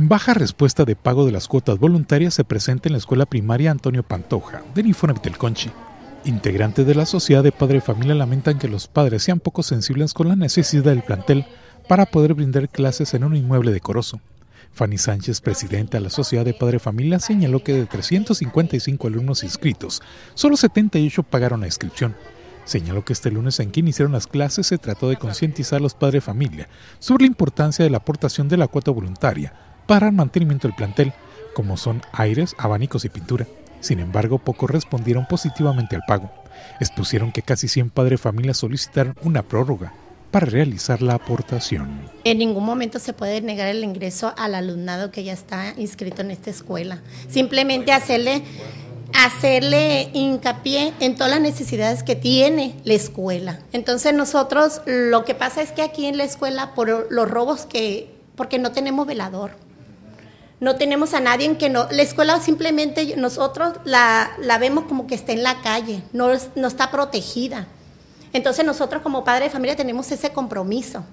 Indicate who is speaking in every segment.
Speaker 1: Baja respuesta de pago de las cuotas voluntarias se presenta en la Escuela Primaria Antonio Pantoja, de del Conchi. Integrantes de la sociedad de padre familia lamentan que los padres sean poco sensibles con la necesidad del plantel para poder brindar clases en un inmueble decoroso. Fanny Sánchez, presidenta de la Sociedad de Padre Familia, señaló que de 355 alumnos inscritos, solo 78 pagaron la inscripción. Señaló que este lunes en que iniciaron las clases se trató de concientizar a los padres familia sobre la importancia de la aportación de la cuota voluntaria, para el mantenimiento del plantel, como son aires, abanicos y pintura. Sin embargo, pocos respondieron positivamente al pago. Expusieron que casi 100 padres familias solicitaron una prórroga para realizar la aportación.
Speaker 2: En ningún momento se puede negar el ingreso al alumnado que ya está inscrito en esta escuela. Simplemente hacerle hacerle hincapié en todas las necesidades que tiene la escuela. Entonces nosotros lo que pasa es que aquí en la escuela por los robos que porque no tenemos velador, no tenemos a nadie en que no, la escuela simplemente nosotros la, vemos como que está en la calle, no, no está protegida. Entonces nosotros como padre de familia tenemos ese compromiso.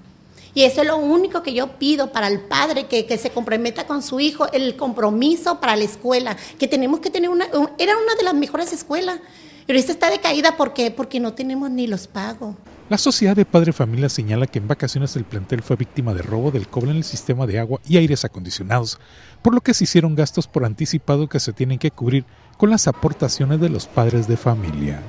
Speaker 2: Y eso es lo único que yo pido para el padre, que, se comprometa con su hijo, el compromiso para la escuela, que tenemos que tener una, era una de las mejores escuelas pero esta está decaída ¿por porque no tenemos ni los pagos.
Speaker 1: La Sociedad de Padre Familia señala que en vacaciones el plantel fue víctima de robo del cobre en el sistema de agua y aires acondicionados, por lo que se hicieron gastos por anticipado que se tienen que cubrir con las aportaciones de los padres de familia.